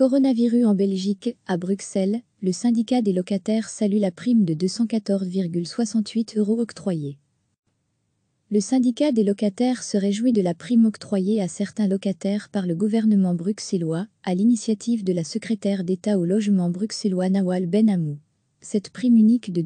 Coronavirus en Belgique, à Bruxelles, le syndicat des locataires salue la prime de 214,68 euros octroyée. Le syndicat des locataires se réjouit de la prime octroyée à certains locataires par le gouvernement bruxellois, à l'initiative de la secrétaire d'État au logement bruxellois Nawal ben Amou. Cette prime unique de 214,68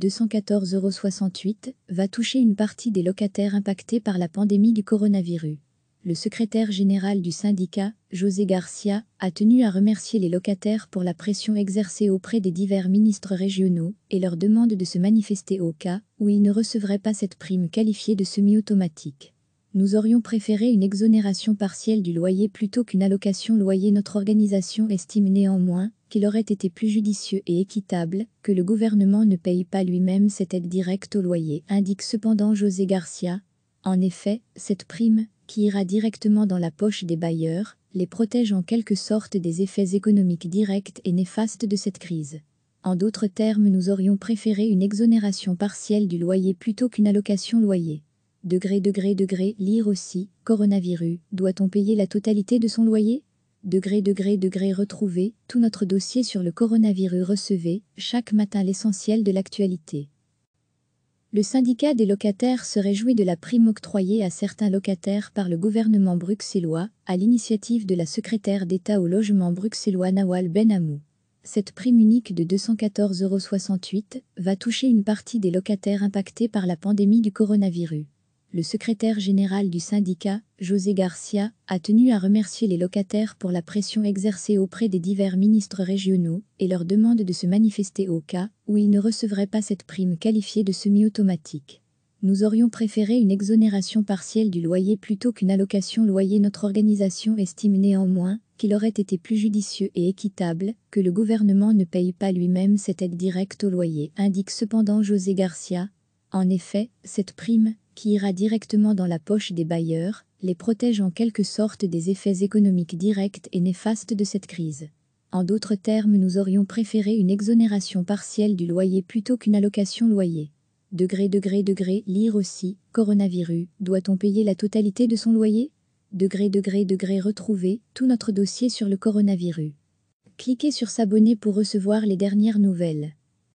euros va toucher une partie des locataires impactés par la pandémie du coronavirus le secrétaire général du syndicat, José Garcia, a tenu à remercier les locataires pour la pression exercée auprès des divers ministres régionaux et leur demande de se manifester au cas où ils ne recevraient pas cette prime qualifiée de semi-automatique. Nous aurions préféré une exonération partielle du loyer plutôt qu'une allocation loyer. Notre organisation estime néanmoins qu'il aurait été plus judicieux et équitable que le gouvernement ne paye pas lui-même cette aide directe au loyer, indique cependant José Garcia, en effet, cette prime, qui ira directement dans la poche des bailleurs, les protège en quelque sorte des effets économiques directs et néfastes de cette crise. En d'autres termes, nous aurions préféré une exonération partielle du loyer plutôt qu'une allocation loyer. Degré, degré, degré, lire aussi, coronavirus, doit-on payer la totalité de son loyer Degré, degré, degré, retrouver tout notre dossier sur le coronavirus recevait, chaque matin l'essentiel de l'actualité le syndicat des locataires se réjouit de la prime octroyée à certains locataires par le gouvernement bruxellois, à l'initiative de la secrétaire d'État au logement bruxellois Nawal Ben Cette prime unique de 214,68 euros va toucher une partie des locataires impactés par la pandémie du coronavirus le secrétaire général du syndicat, José Garcia, a tenu à remercier les locataires pour la pression exercée auprès des divers ministres régionaux et leur demande de se manifester au cas où ils ne recevraient pas cette prime qualifiée de semi-automatique. Nous aurions préféré une exonération partielle du loyer plutôt qu'une allocation loyer. Notre organisation estime néanmoins qu'il aurait été plus judicieux et équitable que le gouvernement ne paye pas lui-même cette aide directe au loyer, indique cependant José Garcia. En effet, cette prime, qui ira directement dans la poche des bailleurs, les protège en quelque sorte des effets économiques directs et néfastes de cette crise. En d'autres termes, nous aurions préféré une exonération partielle du loyer plutôt qu'une allocation loyer. Degré, degré, degré, lire aussi, coronavirus, doit-on payer la totalité de son loyer Degré, degré, degré, retrouver tout notre dossier sur le coronavirus. Cliquez sur s'abonner pour recevoir les dernières nouvelles.